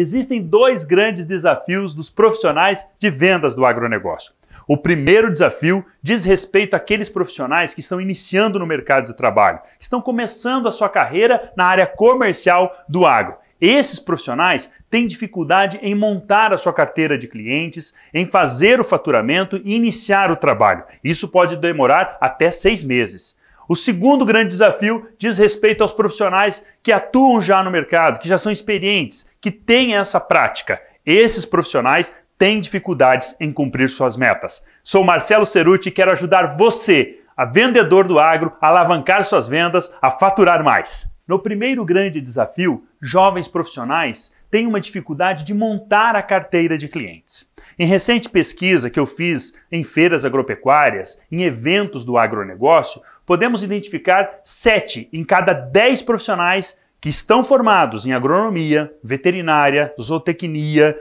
existem dois grandes desafios dos profissionais de vendas do agronegócio. O primeiro desafio diz respeito àqueles profissionais que estão iniciando no mercado do trabalho, que estão começando a sua carreira na área comercial do agro. Esses profissionais têm dificuldade em montar a sua carteira de clientes, em fazer o faturamento e iniciar o trabalho. Isso pode demorar até seis meses. O segundo grande desafio diz respeito aos profissionais que atuam já no mercado, que já são experientes, que têm essa prática. Esses profissionais têm dificuldades em cumprir suas metas. Sou Marcelo Ceruti e quero ajudar você, a vendedor do agro, a alavancar suas vendas, a faturar mais. No primeiro grande desafio, jovens profissionais têm uma dificuldade de montar a carteira de clientes. Em recente pesquisa que eu fiz em feiras agropecuárias, em eventos do agronegócio, podemos identificar 7 em cada 10 profissionais que estão formados em agronomia, veterinária, zootecnia,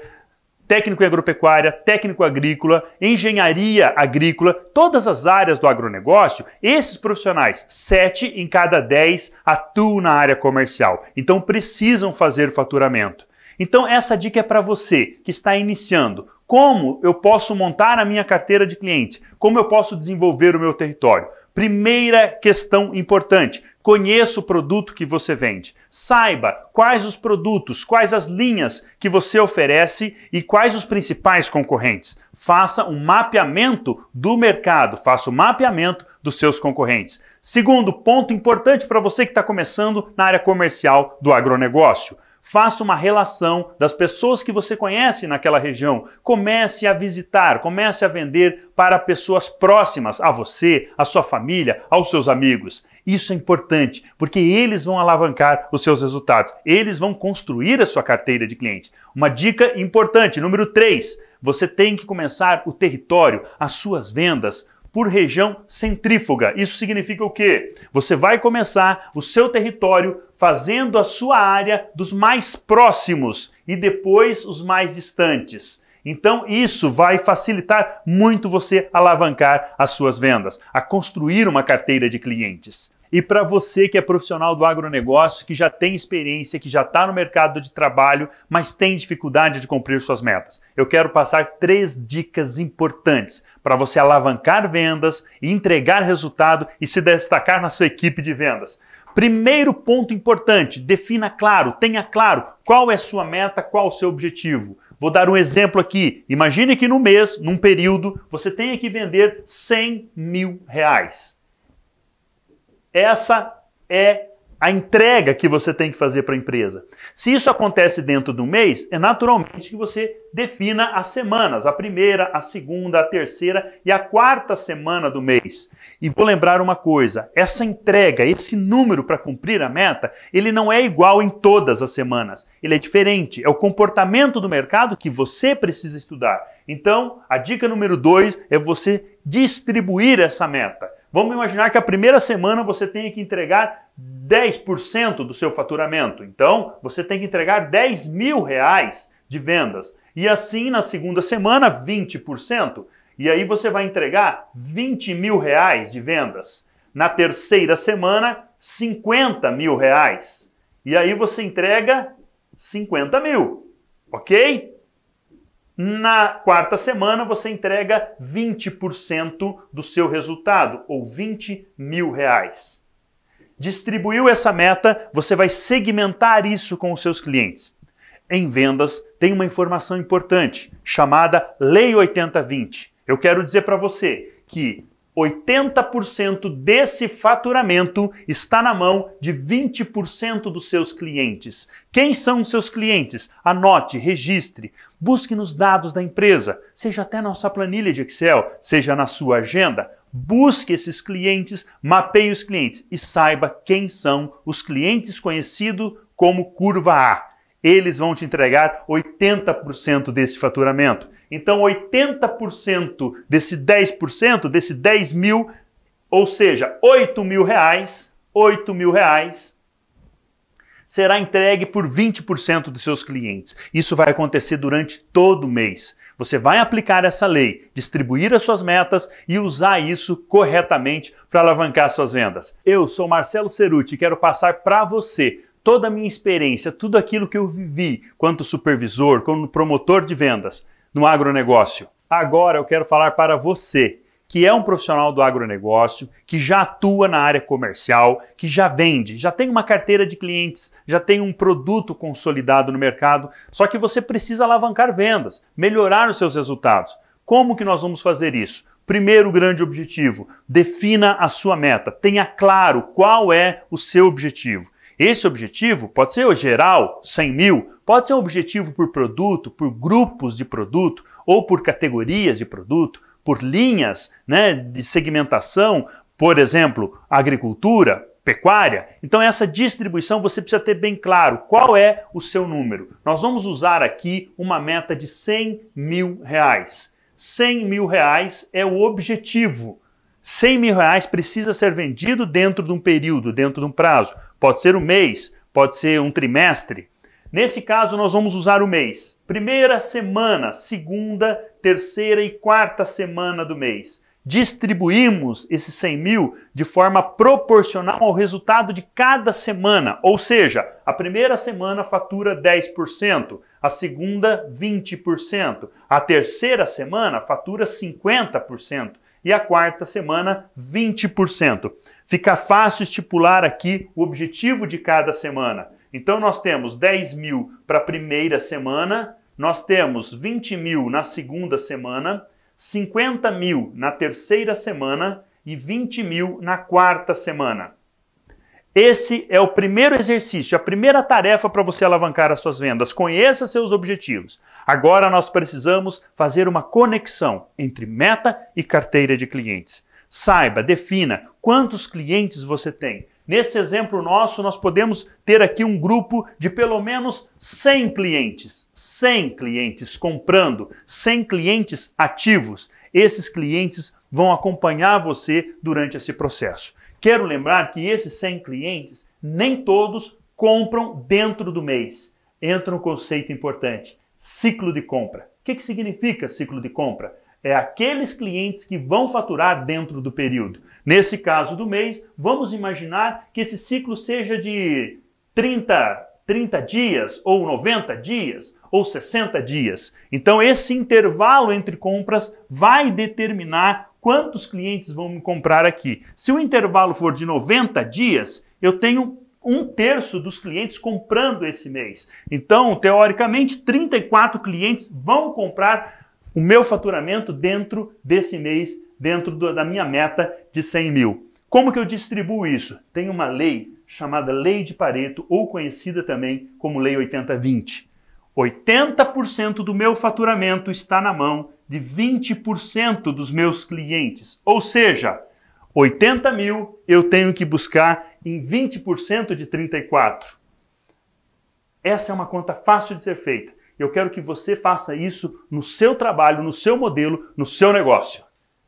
técnico em agropecuária, técnico agrícola, engenharia agrícola, todas as áreas do agronegócio, esses profissionais, 7 em cada 10 atuam na área comercial, então precisam fazer faturamento. Então essa dica é para você que está iniciando. Como eu posso montar a minha carteira de cliente? Como eu posso desenvolver o meu território? Primeira questão importante: conheça o produto que você vende. Saiba quais os produtos, quais as linhas que você oferece e quais os principais concorrentes. Faça um mapeamento do mercado, faça o um mapeamento dos seus concorrentes. Segundo ponto importante para você que está começando na área comercial do agronegócio: Faça uma relação das pessoas que você conhece naquela região. Comece a visitar, comece a vender para pessoas próximas a você, à sua família, aos seus amigos. Isso é importante, porque eles vão alavancar os seus resultados. Eles vão construir a sua carteira de clientes. Uma dica importante, número 3, você tem que começar o território, as suas vendas por região centrífuga. Isso significa o quê? Você vai começar o seu território fazendo a sua área dos mais próximos e depois os mais distantes. Então, isso vai facilitar muito você alavancar as suas vendas, a construir uma carteira de clientes. E para você que é profissional do agronegócio, que já tem experiência, que já está no mercado de trabalho, mas tem dificuldade de cumprir suas metas, eu quero passar três dicas importantes para você alavancar vendas, entregar resultado e se destacar na sua equipe de vendas. Primeiro ponto importante: defina claro, tenha claro qual é a sua meta, qual o seu objetivo. Vou dar um exemplo aqui. Imagine que no mês, num período, você tenha que vender 100 mil reais. Essa é a entrega que você tem que fazer para a empresa. Se isso acontece dentro do mês, é naturalmente que você defina as semanas, a primeira, a segunda, a terceira e a quarta semana do mês. E vou lembrar uma coisa, essa entrega, esse número para cumprir a meta, ele não é igual em todas as semanas. Ele é diferente, é o comportamento do mercado que você precisa estudar. Então, a dica número dois é você distribuir essa meta. Vamos imaginar que a primeira semana você tenha que entregar 10% do seu faturamento. Então, você tem que entregar 10 mil reais de vendas. E assim, na segunda semana, 20%. E aí você vai entregar 20 mil reais de vendas. Na terceira semana, 50 mil reais. E aí você entrega 50 mil, ok? Na quarta semana, você entrega 20% do seu resultado, ou 20 mil reais. Distribuiu essa meta, você vai segmentar isso com os seus clientes. Em vendas, tem uma informação importante chamada Lei 8020. Eu quero dizer para você que 80% desse faturamento está na mão de 20% dos seus clientes. Quem são os seus clientes? Anote, registre, busque nos dados da empresa, seja até na sua planilha de Excel, seja na sua agenda. Busque esses clientes, mapeie os clientes e saiba quem são os clientes conhecidos como curva A eles vão te entregar 80% desse faturamento. Então, 80% desse 10%, desse 10 mil, ou seja, 8 mil reais, 8 mil reais, será entregue por 20% dos seus clientes. Isso vai acontecer durante todo o mês. Você vai aplicar essa lei, distribuir as suas metas e usar isso corretamente para alavancar suas vendas. Eu sou Marcelo Ceruti e quero passar para você toda a minha experiência, tudo aquilo que eu vivi quanto supervisor, como promotor de vendas no agronegócio. Agora eu quero falar para você que é um profissional do agronegócio, que já atua na área comercial, que já vende, já tem uma carteira de clientes, já tem um produto consolidado no mercado, só que você precisa alavancar vendas, melhorar os seus resultados. Como que nós vamos fazer isso? Primeiro grande objetivo, defina a sua meta, tenha claro qual é o seu objetivo. Esse objetivo pode ser geral, 100 mil, pode ser um objetivo por produto, por grupos de produto ou por categorias de produto, por linhas né, de segmentação, por exemplo, agricultura, pecuária. Então, essa distribuição você precisa ter bem claro qual é o seu número. Nós vamos usar aqui uma meta de 100 mil reais. 100 mil reais é o objetivo. 100 mil reais precisa ser vendido dentro de um período, dentro de um prazo pode ser um mês, pode ser um trimestre. Nesse caso, nós vamos usar o mês. Primeira semana, segunda, terceira e quarta semana do mês. Distribuímos esses 100 mil de forma proporcional ao resultado de cada semana, ou seja, a primeira semana fatura 10%, a segunda 20%, a terceira semana fatura 50% e a quarta semana 20%. Fica fácil estipular aqui o objetivo de cada semana. Então nós temos 10 mil para a primeira semana, nós temos 20 mil na segunda semana, 50 mil na terceira semana e 20 mil na quarta semana. Esse é o primeiro exercício, a primeira tarefa para você alavancar as suas vendas. Conheça seus objetivos. Agora nós precisamos fazer uma conexão entre meta e carteira de clientes. Saiba, defina quantos clientes você tem. Nesse exemplo nosso, nós podemos ter aqui um grupo de pelo menos 100 clientes, 100 clientes comprando, 100 clientes ativos. Esses clientes vão acompanhar você durante esse processo. Quero lembrar que esses 100 clientes, nem todos compram dentro do mês. Entra um conceito importante: ciclo de compra. O que, que significa ciclo de compra? é aqueles clientes que vão faturar dentro do período. Nesse caso do mês, vamos imaginar que esse ciclo seja de 30, 30 dias, ou 90 dias, ou 60 dias. Então, esse intervalo entre compras vai determinar quantos clientes vão me comprar aqui. Se o intervalo for de 90 dias, eu tenho um terço dos clientes comprando esse mês. Então, teoricamente, 34 clientes vão comprar o meu faturamento dentro desse mês, dentro da minha meta de 100 mil. Como que eu distribuo isso? Tem uma lei chamada Lei de Pareto, ou conhecida também como Lei 80-20. 80% do meu faturamento está na mão de 20% dos meus clientes. Ou seja, 80 mil eu tenho que buscar em 20% de 34. Essa é uma conta fácil de ser feita. Eu quero que você faça isso no seu trabalho, no seu modelo, no seu negócio.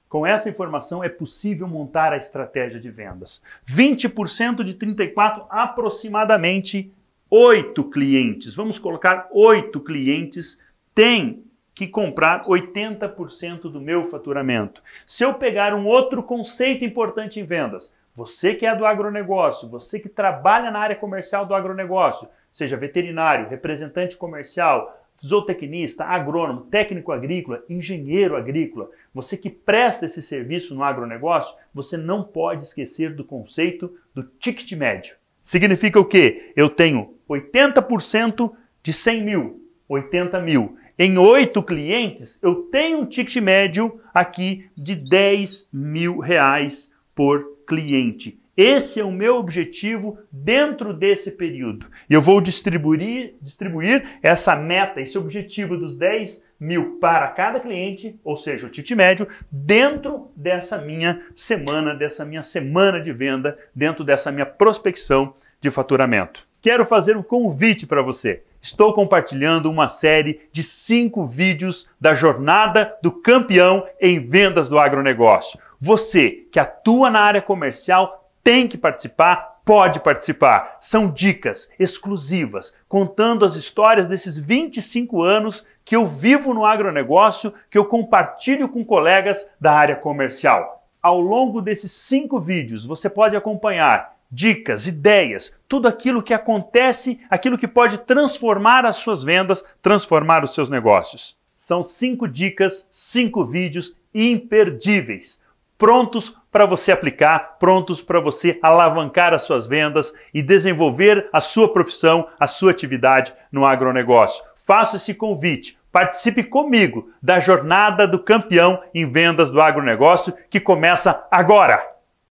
Com essa informação é possível montar a estratégia de vendas. 20% de 34, aproximadamente 8 clientes. Vamos colocar 8 clientes têm que comprar 80% do meu faturamento. Se eu pegar um outro conceito importante em vendas, você que é do agronegócio, você que trabalha na área comercial do agronegócio, seja veterinário, representante comercial, zootecnista, agrônomo, técnico agrícola, engenheiro agrícola, você que presta esse serviço no agronegócio, você não pode esquecer do conceito do ticket médio. Significa o quê? Eu tenho 80% de 100 mil, 80 mil. Em oito clientes, eu tenho um ticket médio aqui de 10 mil reais por cliente. Esse é o meu objetivo dentro desse período. E eu vou distribuir, distribuir essa meta, esse objetivo dos 10 mil para cada cliente, ou seja, o ticket médio, dentro dessa minha semana, dessa minha semana de venda, dentro dessa minha prospecção de faturamento. Quero fazer um convite para você. Estou compartilhando uma série de cinco vídeos da jornada do campeão em vendas do agronegócio. Você que atua na área comercial tem que participar, pode participar. São dicas exclusivas, contando as histórias desses 25 anos que eu vivo no agronegócio, que eu compartilho com colegas da área comercial. Ao longo desses cinco vídeos, você pode acompanhar dicas, ideias, tudo aquilo que acontece, aquilo que pode transformar as suas vendas, transformar os seus negócios. São cinco dicas, cinco vídeos imperdíveis, prontos para você aplicar, prontos para você alavancar as suas vendas e desenvolver a sua profissão, a sua atividade no agronegócio. Faça esse convite. Participe comigo da jornada do campeão em vendas do agronegócio que começa agora!